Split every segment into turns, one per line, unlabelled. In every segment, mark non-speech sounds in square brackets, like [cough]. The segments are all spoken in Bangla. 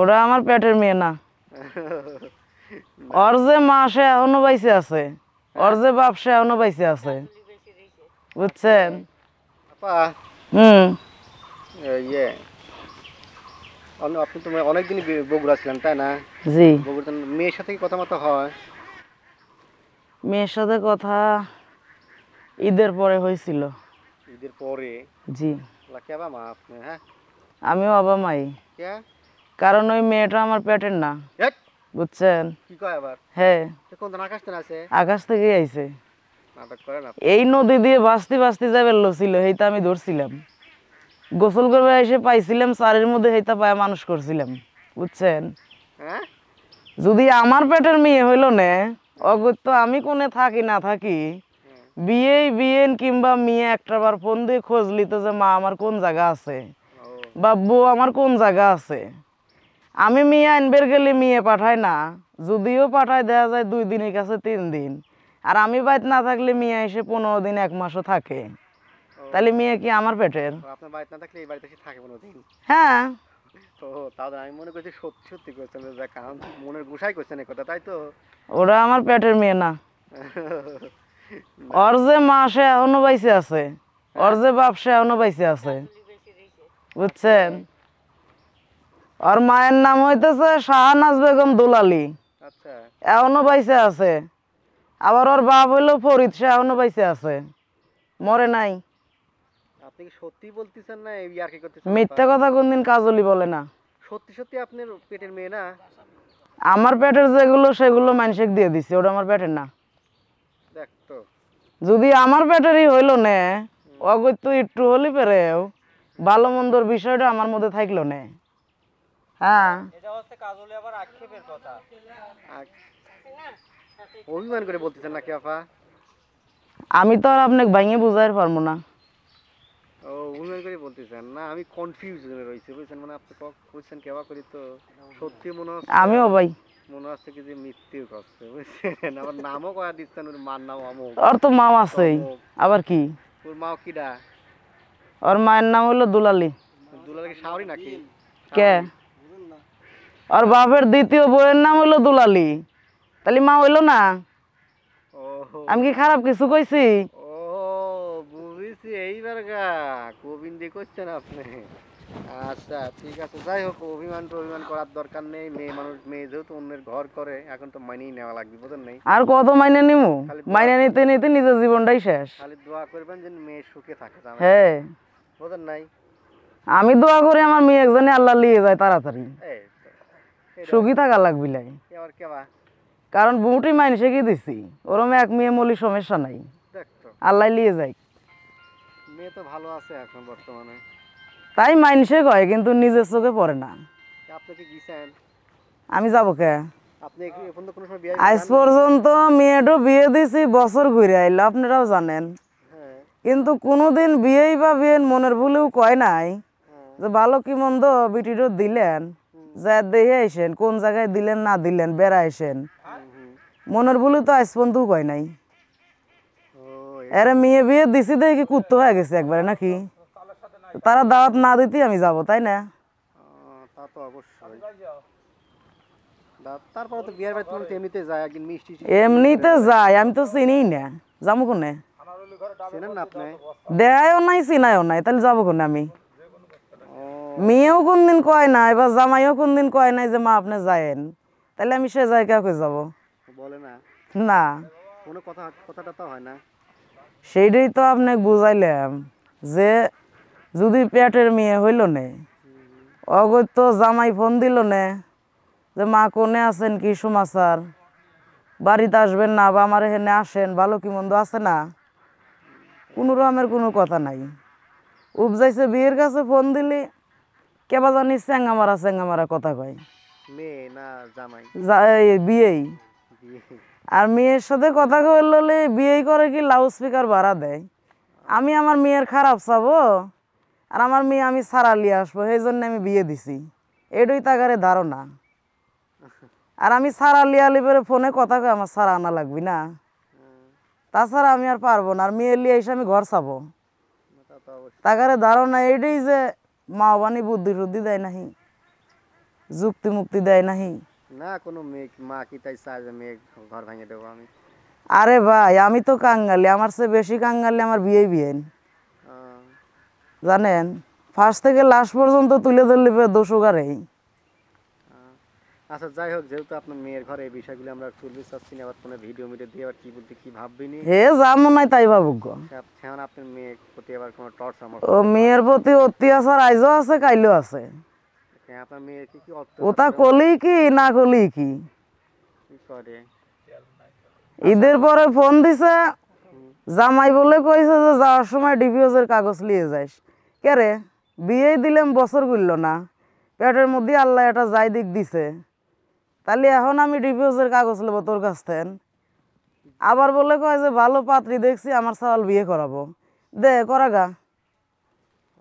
ওরা আমার পেটের মেয়ে না ওর যে মা সে এখনো বাইসে আছে ওর যে বাপ সে এখনো বাইসে আছে বুঝছেন হুম
ইয়ে। আপনি তো অনেকদিন বগুড়া ছিলেন তাই না জি মেয়ের সাথে কথাবার্তা হয়
মেয়ের সাথে কথা ঈদের পরে হয়েছিল ঈদের পরে জি হ্যাঁ আমিও আবা মাই কে কারণ ওই মেয়েটা আমার পেটের না বুঝছেন কি কয় আবার হ্যাঁ আকাশ থেকে আছে আকাশ থেকে আইছে এই নদী দিয়ে বাঁচতে বাঁচতে যাবে ছিল হেইতা আমি ধরছিলাম গোসল করবে এসে পাইছিলাম সারের মধ্যে হেইতা পায় মানুষ করছিলাম বুঝছেন হ্যাঁ?
যদি আমার পেটের
মেয়ে হইল না অগত্য আমি কোনে থাকি না থাকি বিয়ে বিয়েন কিংবা মেয়ে একটা বার ফোন দিয়ে খোঁজ লিত যে মা আমার কোন জায়গা আছে বা বউ আমার কোন জায়গা আছে আমি মিয়া আনবের গেলে মেয়ে পাঠায় না যদিও পাঠায় দেওয়া যায় দুই দিনের কাছে তিন দিন আর আমি বাইত না থাকলে মিয়া এসে পনেরো দিন এক মাসও থাকে তাহলে মেয়ে কি আমার পেটের হ্যাঁ তাই তো ওরা আমার পেটের মেয়ে না
[laughs]
ওর যে মা সে এখনো বাইসে আছে ওর যে বাপ সে এখনো বাইসে আছে বুঝছেন আর মায়ের নাম হইতেছে শাহানাজ বেগম দুলালি আচ্ছা। এখনো বাইসে আছে আবার ওর বাপ হইলো ফরিদ সে এখনো বাইসে আছে মরে নাই
আপনি কি সত্যি বলতেছেন না এই করতেছেন মিথ্যা কথা
কোনদিন কাজলি বলে না
সত্যি সত্যি আপনার
পেটের মেয়ে না আমার পেটের যেগুলো সেগুলো মানসিক দিয়ে দিছি ওটা আমার পেটের না দেখ তো যদি আমার পেটেরই হইলো নে অগত্য একটু হলি পেরেও ভালো মন্দর বিষয়টা আমার মধ্যে থাকলো নে হ্যাঁ
এটা হচ্ছে আবার আক্ষেপের কথা অভিমান করে বলতেছেন নাকি আপা
আমি তো আর আপনাকে ভাঙিয়ে বুঝাইতে পারবো না
অভিমান করে বলতেছেন না আমি মানে কনফিউজ সত্যি মনে আমিও ভাই মনে হচ্ছে কি যে মৃত্যু করছে বুঝছেন আমার নামও দিচ্ছেন ওর মার নাম ওর তো আবার কি ওর মা
ওর মায়ের নাম হলো দুলালি
দুলালি শাওরি নাকি
কে আর বাপের দ্বিতীয় বইয়ের নাম হইলো দুলালি
তাহলে মা হইলো না
আমি কি খারাপ কিছু কইছি
এইবার আপনি আচ্ছা ঠিক আছে যাই হোক অভিমান অভিমান করার দরকার নেই মেয়ে মানুষ মেয়ে যেহেতু অন্যের ঘর করে এখন তো মাইনেই নেওয়া লাগবে নাই আর কত মাইনে
মাইনে নিতে নিতে নিজের জীবনটাই শেষ
খালি করবেন মেয়ে সুখে থাকে হ্যাঁ। নাই
আমি দোয়া করি আমার মেয়ে একজনে আল্লাহ লিয়ে যায় তাড়াতাড়ি সুখী থাকা লাগবি লাই কারণ বুটি মাইনসে কি দিছি ওরম এক মেয়ে মলি সমস্যা নাই আল্লাহ লিয়ে যাই
মেয়ে তো ভালো আছে এখন বর্তমানে
তাই মাইনসে কয় কিন্তু নিজের চোখে পড়ে না আমি যাবো কে আজ পর্যন্ত মেয়েটো বিয়ে দিছি বছর ঘুরে আইলো আপনারাও জানেন হ্যাঁ। কিন্তু কোনোদিন বিয়েই বা বিয়ে মনের ভুলেও কয় নাই হ্যাঁ। যে ভালো কি মন্দ বিটিটো দিলেন আইসেন কোন জায়গায় দিলেন না দিলেন বেড়া আইসেন মনের বলে তো আজ কয় নাই আরে মেয়ে বিয়ে দিছি দেখি কুত্ত হয়ে গেছে একবারে নাকি তারা দাওয়াত না দিতে আমি যাব তাই না এমনিতে যায় আমি তো না যাবো কোনে নাই চিনায়ও নাই তাহলে যাবো কোনে আমি মেয়েও কোন দিন কয় না এবার জামাইও কোন দিন কয় নাই যে মা আপনি যায়েন তাহলে আমি সে জায়গা হয়ে যাব বলে না না
কোনো কথা কথাটা তো হয় না
সেইটাই তো আপনাকে বুঝাইলাম যে যদি পেটের মেয়ে হইল নে অগত্য জামাই ফোন দিল নে যে মা কোনে আছেন কি সমাচার বাড়িতে আসবেন না বা আমার এখানে আসেন ভালো কি মন্দ আছে না কোনো রকমের কোনো কথা নাই উপজাইছে বিয়ের কাছে ফোন দিলি কেবা জানি চেঙ্গামারা চেঙ্গামারা কথা কয়
মেয়ে
আর মেয়ের সাথে কথা বললে বিয়ে করে কি লাউড স্পিকার ভাড়া দেয় আমি আমার মেয়ের খারাপ চাবো আর আমার মেয়ে আমি সারা নিয়ে আসবো সেই জন্য আমি বিয়ে দিছি এটাই তাকারে ধারণা আর আমি সারা লিয়ালি পরে ফোনে কথা কয় আমার সারা আনা লাগবি না তাছাড়া আমি আর পারবো না আর মেয়ে লিয়ে এসে আমি ঘর চাবো তাকারে ধারণা এটাই যে মা বুদ্ধি শুদ্ধি দেয় নাহি যুক্তি মুক্তি দেয় নাহি
না কোনো মেয়ে মা কি তাই সাজে যে মেয়ে ঘর ভাঙে দেবো আমি
আরে ভাই আমি তো কাঙ্গালি আমার চেয়ে বেশি কাঙ্গালি আমার বিয়ে বিয়েন জানেন ফার্স্ট থেকে লাস্ট পর্যন্ত তুলে ধরলে দোষ ওগারেই
আচ্ছা যাই হোক যেহেতু আপনার মেয়ের ঘরে এই বিষয়গুলো আমরা তুলবি চাচ্ছি না আবার কোনো ভিডিও মিডিও দিয়ে আবার কি বলতে কি ভাববি নি হে যা মনে হয় তাই ভাবুক গো এখন হ্যাঁ, হ্যাঁ, মানে আপনার মেয়ের প্রতি আবার কোনো টর্চ আমার ও
মেয়ের প্রতি অত্যাচার আইজও আছে কাইলো আছে
হ্যাঁ, আপনার মেয়ের কি কি
ওটা কলি কি না কলি কি করে ঈদের পরে ফোন দিছে জামাই বলে কইছে যে যাওয়ার সময় ডিপিওস এর কাগজ নিয়ে যাস কে রে বিয়ে দিলাম বছর গুললো না পেটের মধ্যে আল্লাহ এটা যাই দিক দিছে তাহলে এখন আমি ডিভোর্সের কাগজ নেবো তোর কাছ থেকে আবার বলে কয় যে ভালো পাত্রী দেখছি আমার সওয়াল বিয়ে করাবো দে করা গা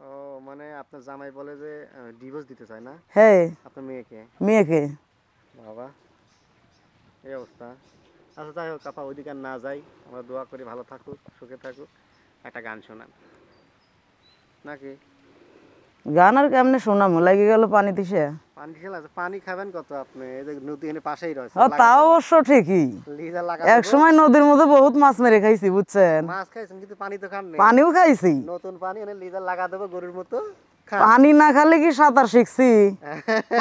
ও মানে আপনার জামাই বলে যে ডিভোর্স দিতে চায় না হ্যাঁ আপনার মেয়েকে মেয়েকে বাবা এই অবস্থা আচ্ছা যাই হোক আপা ওইদিকার না যাই আমরা দোয়া করি ভালো থাকুক সুখে থাকুক একটা গান শোনান নাকি
গান আর কেমনে শোনাম লাগে গেল পানি দিছে
পানি খেলা পানি খাবেন কত আপনি এই যে নদী পাশেই তাও
অবশ্য ঠিকই এক সময় নদীর মধ্যে বহুত মাছ মেরে খাইছি বুঝছেন মাছ
খাইছেন কিন্তু পানি তো খান পানিও খাইছি নতুন পানি এনে লাগা গরুর মতো পানি না খালে কি
সাঁতার শিখছি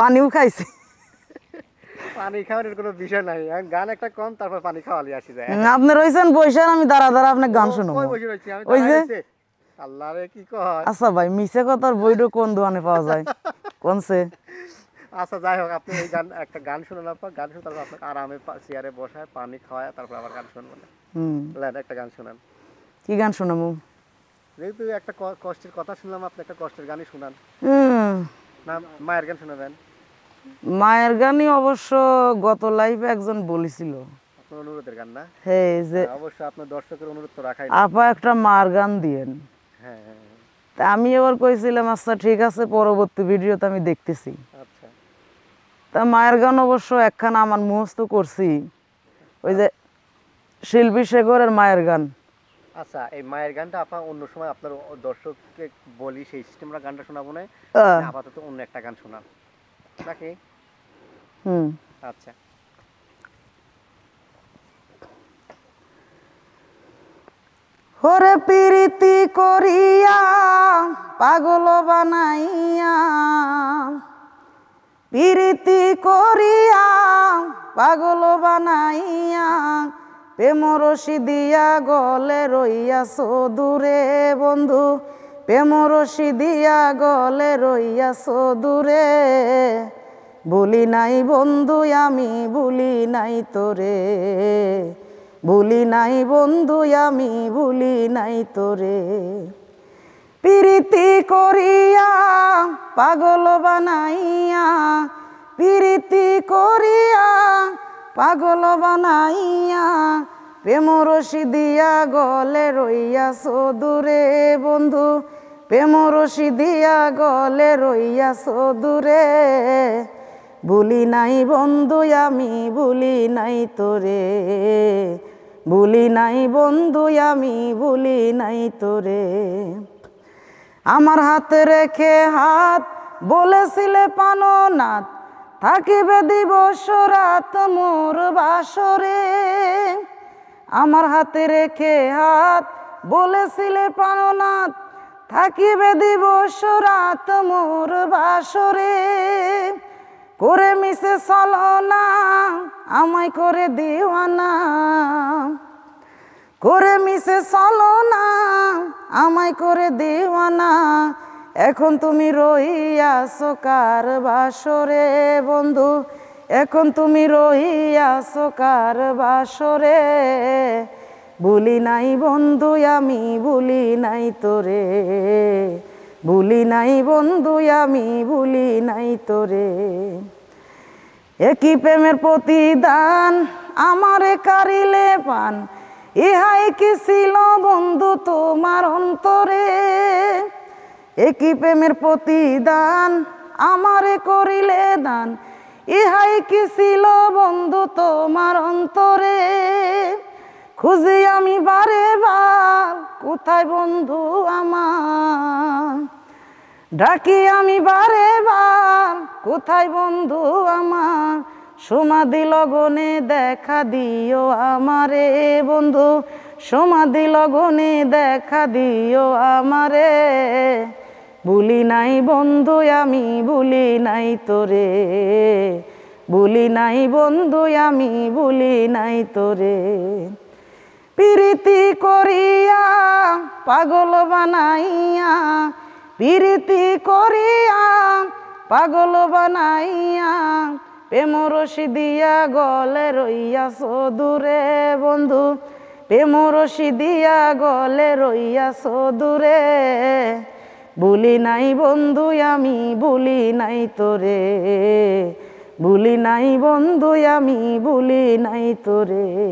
পানিও খাইছি
পানি খাওয়ার কোনো বিষয় নাই গান একটা কম তারপর পানি খাওয়ালি আসি যায় আপনি রয়েছেন বৈশাখ
আমি দাঁড়া দাঁড়া আপনার গান শুনবো ওই যে
আল্লাহরে কি কয় আচ্ছা
ভাই মিছে কথার বইটা কোন দোকানে পাওয়া যায় কোনছে
আচ্ছা যাই হোক আপনি এই গান একটা গান আপা গান শুনে তারপর আপনাকে আরামে চেয়ারে বসায় পানি খাওয়ায় তারপর আবার গান শুনবেন হুম একটা গান
কি গান শোনাবো
যেহেতু একটা কষ্টের কথা শুনলাম আপনি একটা কষ্টের গানই শুনান না মায়ের গান শুনাবেন
মায়ের গানই অবশ্য গত লাইফে একজন বলেছিল
আপনার অনুরোধের গান না হ্যাঁ যে অবশ্য আপনার দর্শকের অনুরোধ তো রাখাই আপা
একটা মার গান দিয়েন হ্যাঁ, হ্যাঁ, হ্যাঁ। তা আমি এবার কইছিলাম আচ্ছা ঠিক আছে পরবর্তী ভিডিওতে আমি দেখতেছি আচ্ছা। তা মায়ের গান অবশ্য একখানা আমার মুহস্ত করছি ওই যে শিল্পী শেখরের মায়ের গান
আচ্ছা এই মায়ের গানটা আপা অন্য সময় আপনার দর্শককে বলি সেই সিস্টেমরা গানটা শোনাবো না আপাতত অন্য একটা গান শোনান নাকি হুম আচ্ছা
হরে প্রীতি করিয়া পাগল বানাইয়া প্রীতি করিয়া পাগল বানাইয়া প্রেম রশি দিয়া গলে রইয়াছ দূরে বন্ধু প্রেম রশি দিয়া গলে রইয়াছ দূরে বলি নাই বন্ধু আমি বলি নাই তোরে ভুলি নাই বন্ধু আমি ভুলি নাই তোরে পিরিতি করিয়া পাগল বানাইয়া পিরিতি করিয়া পাগল বানাইয়া প্রেম রশি দিয়া গলে রইয়া সদূরে বন্ধু প্রেম রশি দিয়া গলে রইয়া সদূরে ভুলি নাই বন্ধু আমি ভুলি নাই তোরে ভুলি নাই বন্ধু আমি ভুলি নাই তোরে আমার হাতে রেখে হাত বলেছিলে পাননাথ থাকিবে দিবস রাত মোর বাসরে আমার হাতে রেখে হাত বলেছিলে পাননাথ থাকিবে দিবস রাত মোর বাসরে করে মিশে চলো না আমায় করে দিওয়ানা করে মিশে চলো না আমায় করে দিওয়ানা এখন তুমি রইয়াছো কার বাসরে বন্ধু এখন তুমি রইয়াছো কার বাসরে বলি নাই বন্ধু আমি বলি নাই তোরে ভুলি নাই বন্ধু আমি ভুলি নাই তোরে একই প্রেমের প্রতিদান আমারে কারিলে পান ইহাই কি ছিল বন্ধু তোমার অন্তরে একই প্রেমের প্রতিদান আমারে করিলে দান ইহাই কি ছিল বন্ধু তোমার অন্তরে খুঁজি আমি বারে বার কোথায় বন্ধু আমার ডাকি আমি বারে বার কোথায় বন্ধু আমার সমাধি লগনে দেখা দিও আমারে বন্ধু সমাধি লগনে দেখা দিও আমারে বুলি নাই বন্ধু আমি বুলি নাই তোরে বুলি নাই বন্ধু আমি বুলি নাই তোরে প্রীতি করিয়া পাগল বানাইয়া প্রীতি করিয়া পাগল বানাইয়া প্রেম রশি দিয়া গলে রইয়াছ দূরে বন্ধু প্রেম রশি দিয়া গলে রইয়াছ দূরে ভুলি নাই বন্ধু আমি ভুলি নাই তোরে ভুলি নাই বন্ধু আমি ভুলি নাই তোরে